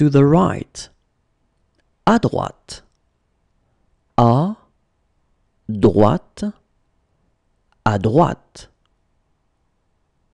to the right. À droite. À droite. À droite.